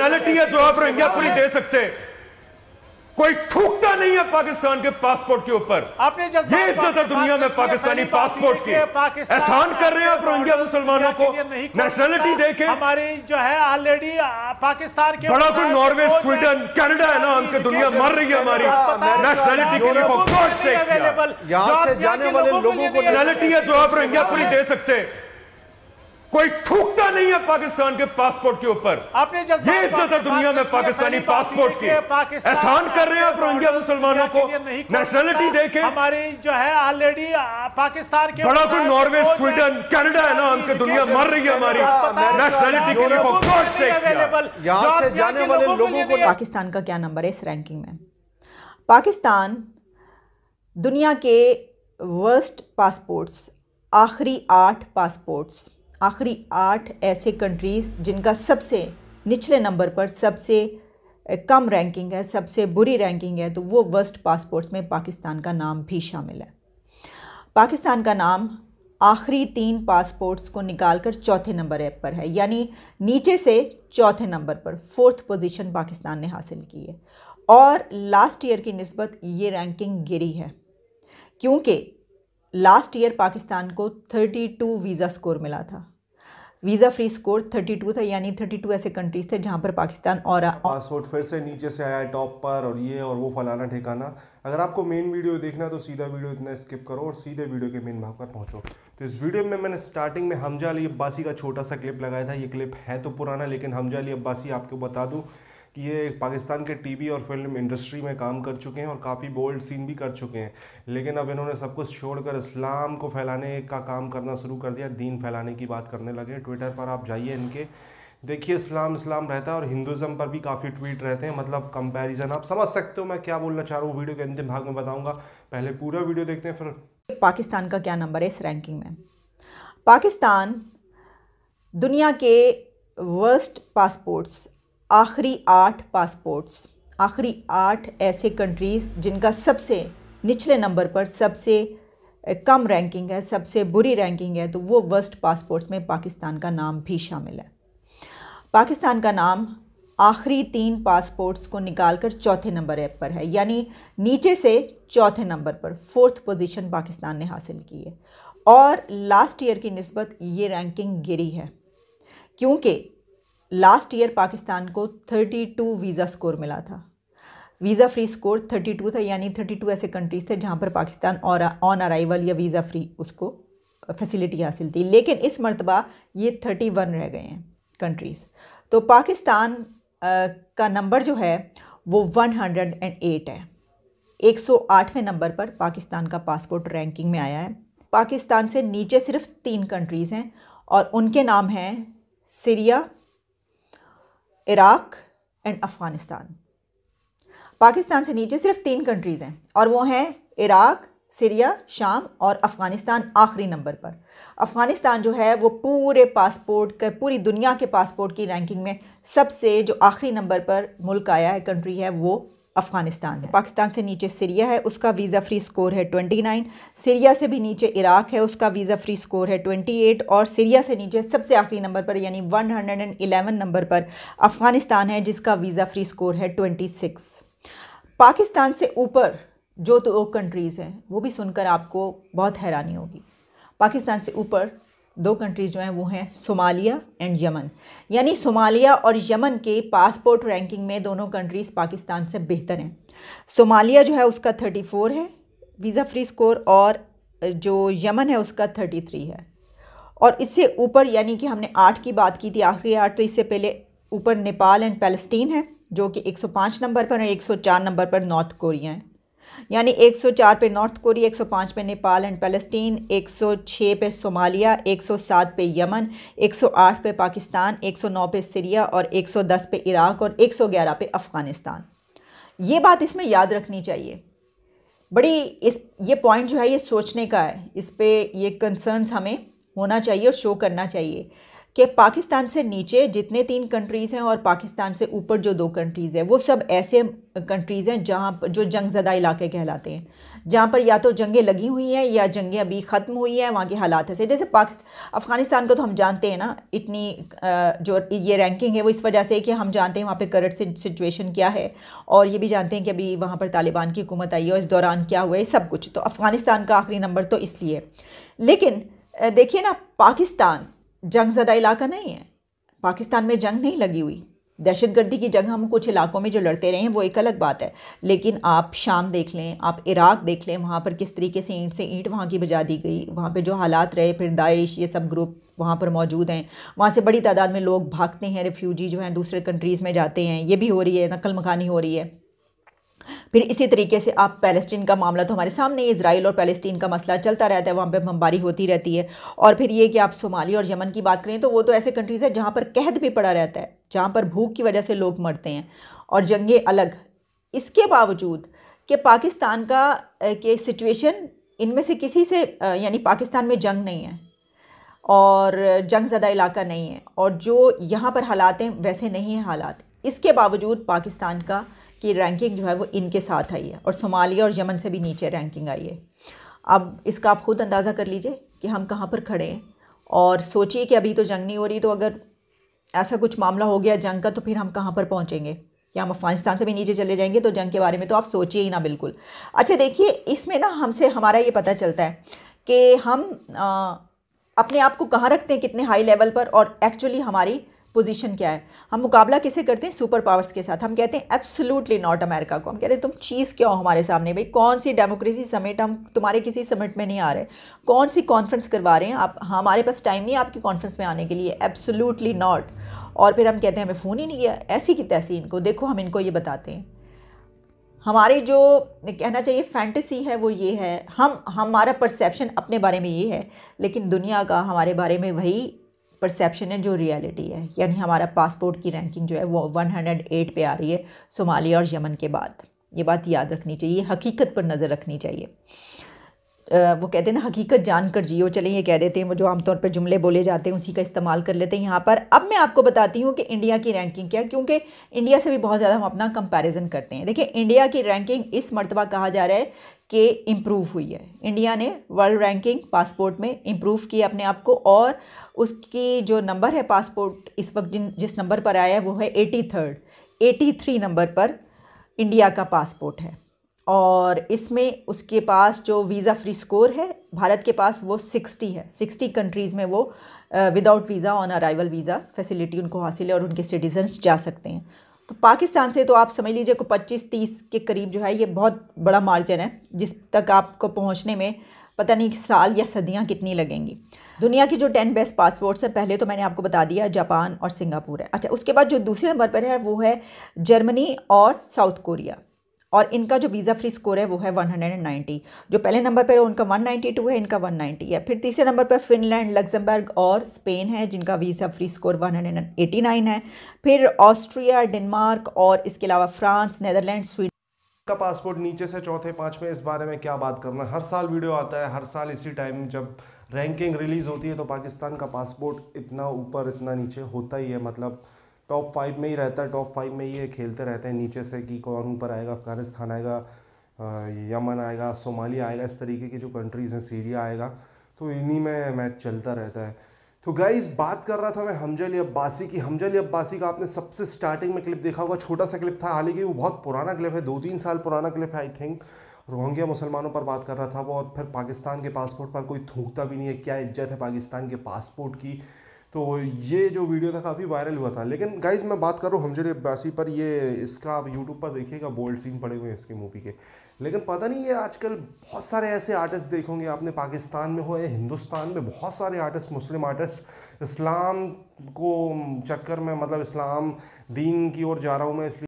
nationality है जो आप रोहिंग्या पूरी दे सकते कोई ठूकता नहीं है पाकिस्तान के पासपोर्ट के ऊपर आपने ये इज्जत है दुनिया में पाकिस्तानी पासपोर्ट की एहसान कर रहे हैं आप रोहिंग्या मुसलमानों को नेशनलिटी देके हमारे जो है ऑलरेडी पाकिस्तान के बड़ा कोई नॉर्वे स्वीडन कनाडा है ना हमके दुनिया मर रही है हमारी नेशनलिटी के लिए फॉर गॉड से जाने वाले लोगों को नेशनलिटी है जो आप रोहिंग्या पूरी दे सकते हैं कोई ठूकता नहीं है पाकिस्तान के पासपोर्ट के ऊपर आपने ये इज्जत है दुनिया में पाकिस्तानी पासपोर्ट की एहसान कर रहे हैं आप रोहिंग्या मुसलमानों को नेशनलिटी देके हमारी जो है ऑलरेडी पाकिस्तान के बड़ा कोई नॉर्वे स्वीडन कनाडा है ना हमके दुनिया मर रही है हमारी नेशनलिटी के लिए फॉर जाने वाले लोगों को पाकिस्तान का क्या नंबर है इस रैंकिंग में पाकिस्तान दुनिया के वर्स्ट पासपोर्ट्स आखिरी आठ पासपोर्ट्स आखिरी आठ ऐसे कंट्रीज़ जिनका सबसे निचले नंबर पर सबसे कम रैंकिंग है सबसे बुरी रैंकिंग है तो वो वर्स्ट पासपोर्ट्स में पाकिस्तान का नाम भी शामिल है पाकिस्तान का नाम आखिरी तीन पासपोर्ट्स को निकालकर चौथे नंबर ऐप पर है यानी नीचे से चौथे नंबर पर फोर्थ पोजीशन पाकिस्तान ने हासिल की है और लास्ट ईयर की नस्बत ये रैंकिंग गिरी है क्योंकि लास्ट ईयर पाकिस्तान को 32 वीज़ा स्कोर मिला था वीज़ा फ्री स्कोर 32 था यानी 32 ऐसे कंट्रीज थे जहाँ पर पाकिस्तान और पासपोर्ट फिर से नीचे से आया टॉप पर और ये और वो फलाना ठिकाना अगर आपको मेन वीडियो देखना है तो सीधा वीडियो इतना स्किप करो और सीधे वीडियो के मेन भाग पर पहुँचो तो इस वीडियो में मैंने स्टार्टिंग में हमजा अली अब्बासी का छोटा सा क्लिप लगाया था ये क्लिप है तो पुराना लेकिन हमजा अली अब्बासी आपको बता दूँ कि ये पाकिस्तान के टीवी और फिल्म इंडस्ट्री में काम कर चुके हैं और काफ़ी बोल्ड सीन भी कर चुके हैं लेकिन अब इन्होंने सब कुछ छोड़कर इस्लाम को फैलाने का काम करना शुरू कर दिया दीन फैलाने की बात करने लगे ट्विटर पर आप जाइए इनके देखिए इस्लाम इस्लाम रहता है और हिंदुज़म पर भी काफ़ी ट्वीट रहते हैं मतलब कंपैरिजन आप समझ सकते हो मैं क्या बोलना चाह रहा हूँ वीडियो के अंतिम भाग में बताऊँगा पहले पूरा वीडियो देखते हैं फिर पाकिस्तान का क्या नंबर है इस रैंकिंग में पाकिस्तान दुनिया के वर्स्ट पासपोर्ट्स आखिरी आठ पासपोर्ट्स आखिरी आठ ऐसे कंट्रीज़ जिनका सबसे निचले नंबर पर सबसे कम रैंकिंग है सबसे बुरी रैंकिंग है तो वो वर्स्ट पासपोर्ट्स में पाकिस्तान का नाम भी शामिल है पाकिस्तान का नाम आखिरी तीन पासपोर्ट्स को निकालकर चौथे नंबर ऐप पर है यानी नीचे से चौथे नंबर पर फोर्थ पोजीशन पाकिस्तान ने हासिल की है और लास्ट ईयर की नस्बत ये रैंकिंग गिरी है क्योंकि लास्ट ईयर पाकिस्तान को 32 वीज़ा स्कोर मिला था वीज़ा फ्री स्कोर 32 था यानी 32 ऐसे कंट्रीज़ थे जहाँ पर पाकिस्तान और ऑन अराइवल या वीज़ा फ्री उसको फैसिलिटी हासिल थी लेकिन इस मरतबा ये 31 रह गए हैं कंट्रीज़ तो पाकिस्तान का नंबर जो है वो 108 है 108वें नंबर पर पाकिस्तान का पासपोर्ट रैंकिंग में आया है पाकिस्तान से नीचे सिर्फ तीन कंट्रीज़ हैं और उनके नाम हैं Syria Iraq and Afghanistan Pakistan से नीचे सिर्फ तीन कंट्रीज़ हैं और वो हैं इराक़ सीरिया शाम और अफ़गानिस्तान आखिरी नंबर पर अफ़गानिस्तान जो है वो पूरे पासपोर्ट का पूरी दुनिया के पासपोर्ट की रैंकिंग में सबसे जो आखिरी नंबर पर मुल्क आया है कंट्री है वो अफ़गानिस्तान है पाकिस्तान से नीचे सीरिया है उसका वीज़ा फ्री स्कोर है ट्वेंटी नाइन सीरिया से भी नीचे इराक है उसका वीज़ा फ्री स्कोर है ट्वेंटी एट और सीरिया से नीचे सबसे आखिरी नंबर पर यानी वन हंड्रेड एंड नंबर पर अफ़गानिस्तान है जिसका वीज़ा फ्री स्कोर है ट्वेंटी सिक्स पाकिस्तान से ऊपर जो तो कंट्रीज़ हैं वो भी सुनकर आपको बहुत हैरानी होगी पाकिस्तान से ऊपर दो कंट्रीज़ जो हैं वो हैं सोमालिया एंड यमन यानी सोमालिया और यमन के पासपोर्ट रैंकिंग में दोनों कंट्रीज़ पाकिस्तान से बेहतर हैं सोमालिया जो है उसका थर्टी फोर है वीज़ा फ्री स्कोर और जो यमन है उसका थर्टी थ्री है और इससे ऊपर यानी कि हमने आठ की बात की थी आखिरी आठ तो इससे पहले ऊपर नेपाल एंड पैलेस्टीन है जो कि 105 नंबर पर और 104 नंबर पर नॉर्थ कोरिया है यानी 104 पे नॉर्थ कोरिया 105 पे नेपाल एंड पैलेस्टीन 106 पे सोमालिया 107 पे यमन 108 पे पाकिस्तान 109 पे सीरिया और 110 पे इराक और 111 पे अफ़गानिस्तान ये बात इसमें याद रखनी चाहिए बड़ी इस ये पॉइंट जो है ये सोचने का है इस पर ये कंसर्नस हमें होना चाहिए और शो करना चाहिए कि पाकिस्तान से नीचे जितने तीन कंट्रीज़ हैं और पाकिस्तान से ऊपर जो दो कंट्रीज़ हैं वो सब ऐसे कंट्रीज़ हैं जहाँ जो जंग ज़दा इलाके कहलाते हैं जहाँ पर या तो जंगें लगी हुई हैं या जंगें अभी ख़त्म हुई हैं वहाँ के हालात ऐसे जैसे पाकिस्त अफ़गानिस्तान को तो हम जानते हैं ना इतनी जो ये रैंकिंग है वो इस वजह से कि हम जानते हैं वहाँ पर करंट सिचुएशन क्या है और ये भी जानते हैं कि अभी वहाँ पर तालिबान की हुकूमत आई है और इस दौरान क्या हुआ है सब कुछ तो अफ़गानिस्तान का आखिरी नंबर तो इसलिए लेकिन देखिए ना पाकिस्तान जंग ज़दा इलाका नहीं है पाकिस्तान में जंग नहीं लगी हुई दहशतगर्दी की जंग हम कुछ इलाकों में जो लड़ते रहे हैं वो एक अलग बात है लेकिन आप शाम देख लें आप इराक देख लें वहाँ पर किस तरीके से ईंट से ईंट वहाँ की बजा दी गई वहाँ पे जो हालात रहे फिर दाइश ये सब ग्रुप वहाँ पर मौजूद हैं वहाँ से बड़ी तादाद में लोग भागते हैं रिफ्यूजी जो हैं दूसरे कंट्रीज़ में जाते हैं ये भी हो रही है नकल मखानी हो रही है फिर इसी तरीके से आप पैलेस्टीन का मामला तो हमारे सामने इसराइल और पैलेस्टीन का मसला चलता रहता है वहाँ पर बमबारी होती रहती है और फिर ये कि आप सोमाली और यमन की बात करें तो वो तो ऐसे कंट्रीज़ हैं जहाँ पर कहद भी पड़ा रहता है जहाँ पर भूख की वजह से लोग मरते हैं और जंगें अलग इसके बावजूद कि पाकिस्तान का के सिचुएशन इनमें से किसी से यानी पाकिस्तान में जंग नहीं है और जंग ज़दा इलाका नहीं है और जो यहाँ पर हालात हैं वैसे नहीं हैं हालात इसके बावजूद पाकिस्तान का की रैंकिंग जो है वो इनके साथ आई है और सोमालिया और यमन से भी नीचे रैंकिंग आई है अब इसका आप खुद अंदाज़ा कर लीजिए कि हम कहाँ पर खड़े हैं और सोचिए कि अभी तो जंग नहीं हो रही तो अगर ऐसा कुछ मामला हो गया जंग का तो फिर हम कहाँ पर पहुँचेंगे या हम अफगानिस्तान से भी नीचे चले जाएंगे तो जंग के बारे में तो आप सोचिए ही ना बिल्कुल अच्छा देखिए इसमें ना हमसे हमारा ये पता चलता है कि हम आ, अपने आप को कहाँ रखते हैं कितने हाई लेवल पर और एक्चुअली हमारी पोजीशन क्या है हम मुकाबला किसे करते हैं सुपर पावर्स के साथ हम कहते हैं एब्सोल्युटली नॉट अमेरिका को हम कहते हैं तुम चीज़ क्या हो हमारे सामने भाई कौन सी डेमोक्रेसी समिट हम तुम्हारे किसी समिट में नहीं आ रहे कौन सी कॉन्फ्रेंस करवा रहे हैं आप हाँ, हमारे पास टाइम नहीं है आपकी कॉन्फ्रेंस में आने के लिए एब्सोल्यूटली नॉट और फिर हम कहते हैं हमें फ़ोन ही नहीं किया ऐसी की तैसी इनको देखो हम इनको ये बताते हैं हमारे जो कहना चाहिए फैंटेसी है वो ये है हम हमारा परसेप्शन अपने बारे में ये है लेकिन दुनिया का हमारे बारे में वही परसेप्शन है जो रियलिटी है यानी हमारा पासपोर्ट की रैंकिंग जो है वो 108 पे आ रही है सोमालिया और यमन के बाद ये बात याद रखनी चाहिए हकीकत पर नज़र रखनी चाहिए वो कहते हैं ना हकीकत जान कर जियो चलें ये कह देते हैं वो जो आमतौर पर जुमले बोले जाते हैं उसी का इस्तेमाल कर लेते हैं यहाँ पर अब मैं आपको बताती हूँ कि इंडिया की रैंकिंग क्या क्योंकि इंडिया से भी बहुत ज़्यादा हम अपना कंपेरिजन करते हैं देखिए इंडिया की रैंकिंग इस मरतबा कहा जा रहा है कि इम्प्रूव हुई है इंडिया ने वर्ल्ड रैंकिंग पासपोर्ट में इम्प्रूव किया अपने आप को और उसकी जो नंबर है पासपोर्ट इस वक्त जिन जिस नंबर पर आया है वो है eighty third eighty three number पर इंडिया का पासपोर्ट है और इसमें उसके पास जो वीज़ा फ्री स्कोर है भारत के पास वो सिक्सटी है सिक्सटी कंट्रीज़ में वो without visa on arrival visa facility उनको हासिल है और उनके सिटीजन्स जा सकते हैं तो पाकिस्तान से तो आप समझ लीजिए को 25-30 के करीब जो है ये बहुत बड़ा मार्जिन है जिस तक आपको पहुंचने में पता नहीं साल या सदियां कितनी लगेंगी दुनिया की जो टेन बेस्ट पासपोर्ट्स हैं पहले तो मैंने आपको बता दिया जापान और सिंगापुर है अच्छा उसके बाद जो दूसरे नंबर पर है वो है जर्मनी और साउथ कोरिया और इनका जो वीज़ा फ्री स्कोर है वो है 190 जो पहले नंबर पर उनका 192 है इनका 190 है फिर तीसरे नंबर पर फिनलैंड लग्जमबर्ग और स्पेन है जिनका वीज़ा फ्री स्कोर 189 है फिर ऑस्ट्रिया डेनमार्क और इसके अलावा फ्रांस नदरलैंड स्वीडन का पासपोर्ट नीचे से चौथे पाँचवें इस बारे में क्या बात करना हर साल वीडियो आता है हर साल इसी टाइम जब रैंकिंग रिलीज़ होती है तो पाकिस्तान का पासपोर्ट इतना ऊपर इतना नीचे होता ही है मतलब टॉप फाइव में ही रहता है टॉप फाइव में ये खेलते रहते हैं नीचे से कि कौन ऊपर आएगा अफगानिस्तान आएगा यमन आएगा सोमालिया आएगा इस तरीके की जो कंट्रीज़ हैं सीरिया आएगा तो इन्हीं में मैच चलता रहता है तो गाइज बात कर रहा था मैं हमजली अब्बासी की हमजली अब्बासी का आपने सबसे स्टार्टिंग में क्लिप देखा होगा छोटा सा क्लिप था हालांकि वो बहुत पुराना क्लिप है दो तीन साल पुराना क्लिप है आई थिंक रोहिंग्या मुसलमानों पर बात कर रहा था वो और फिर पाकिस्तान के पासपोर्ट पर कोई थूकता भी नहीं है क्या इज्जत है पाकिस्तान के पासपोर्ट की तो ये जो वीडियो था काफ़ी वायरल हुआ था लेकिन गाइज मैं बात कर रहा हूँ हमजरे अब्बासी पर ये इसका आप यूट्यूब पर देखिएगा बोल्ड सीन पड़े हुए हैं इसकी मूवी के लेकिन पता नहीं ये आजकल बहुत सारे ऐसे आर्टिस्ट देखोगे आपने पाकिस्तान में हो या हिंदुस्तान में बहुत सारे आर्टिस्ट मुस्लिम आर्टिस्ट इस्लाम को चक्कर में मतलब इस्लाम दीन की ओर जा रहा हूँ मैं इसलिए